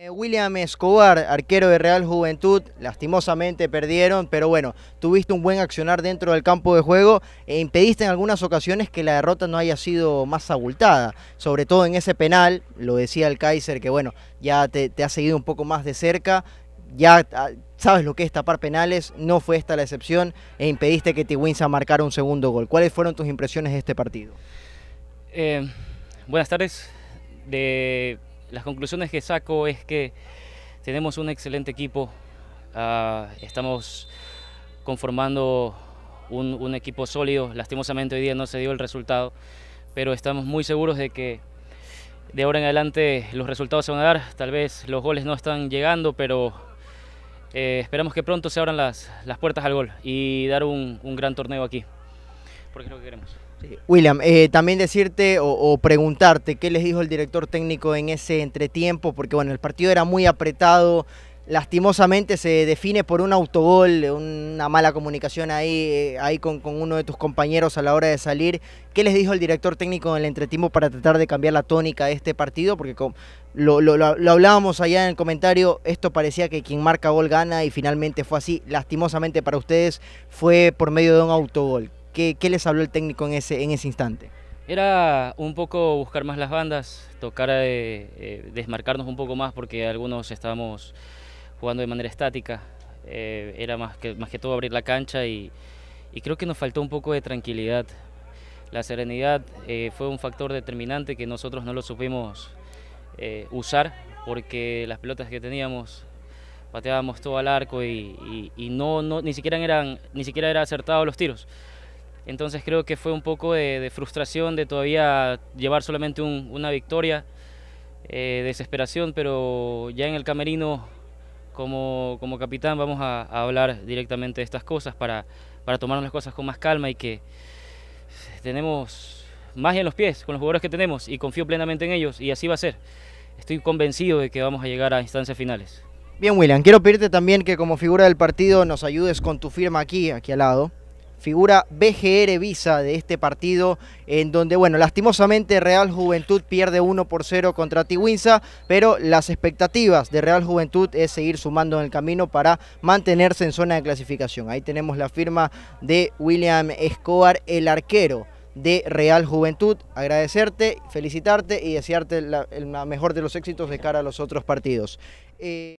Eh, William Escobar, arquero de Real Juventud, lastimosamente perdieron, pero bueno, tuviste un buen accionar dentro del campo de juego e impediste en algunas ocasiones que la derrota no haya sido más abultada, sobre todo en ese penal, lo decía el Kaiser, que bueno, ya te, ha seguido un poco más de cerca, ya ah, sabes lo que es tapar penales, no fue esta la excepción e impediste que a marcara un segundo gol. ¿Cuáles fueron tus impresiones de este partido? Eh, buenas tardes. De las conclusiones que saco es que tenemos un excelente equipo, ah, estamos conformando un, equipo sólido, lastimosamente hoy día no se dio el resultado, pero estamos muy seguros de que de ahora en adelante los resultados se van a dar, tal vez los goles no están llegando, pero eh, esperamos que pronto se abran las, puertas al gol y dar un gran torneo aquí porque lo que queremos. William, eh, también decirte o, preguntarte qué les dijo el director técnico en ese entretiempo, porque bueno, el partido era muy apretado, lastimosamente se define por un autogol, una mala comunicación ahí, eh, ahí con, uno de tus compañeros a la hora de salir. ¿Qué les dijo el director técnico en el entretiempo para tratar de cambiar la tónica de este partido? Porque lo, lo, hablábamos allá en el comentario, esto parecía que quien marca gol gana y finalmente fue así. Lastimosamente para ustedes fue por medio de un autogol. ¿Qué, les habló el técnico en ese, en ese instante? Era un poco buscar más las bandas, tocar eh, eh, desmarcarnos un poco más porque algunos estábamos jugando de manera estática. Eh, era más que, más que todo abrir la cancha y, creo que nos faltó un poco de tranquilidad. La serenidad fue un factor determinante que nosotros no lo supimos usar porque las pelotas que teníamos pateábamos todo al arco y, no, ni siquiera eran ni siquiera era acertados los tiros. Entonces creo que fue un poco de, frustración de todavía llevar solamente una victoria, eh, desesperación, pero ya en el camerino como, como capitán vamos a, hablar directamente de estas cosas para, para tomarnos las cosas con más calma y que tenemos más en los pies con los jugadores que tenemos y confío plenamente en ellos y así va a ser. Estoy convencido de que vamos a llegar a instancias finales. Bien, William, quiero pedirte también que como figura del partido nos ayudes con tu firma aquí, aquí al lado figura BGR Visa de este partido, en donde, bueno, lastimosamente Real Juventud pierde 1 por 0 contra Tigüinza, pero las expectativas de Real Juventud es seguir sumando en el camino para mantenerse en zona de clasificación. Ahí tenemos la firma de William Escobar, el arquero de Real Juventud. Agradecerte, felicitarte y desearte la, el mejor de los éxitos de cara a los otros partidos. Eh,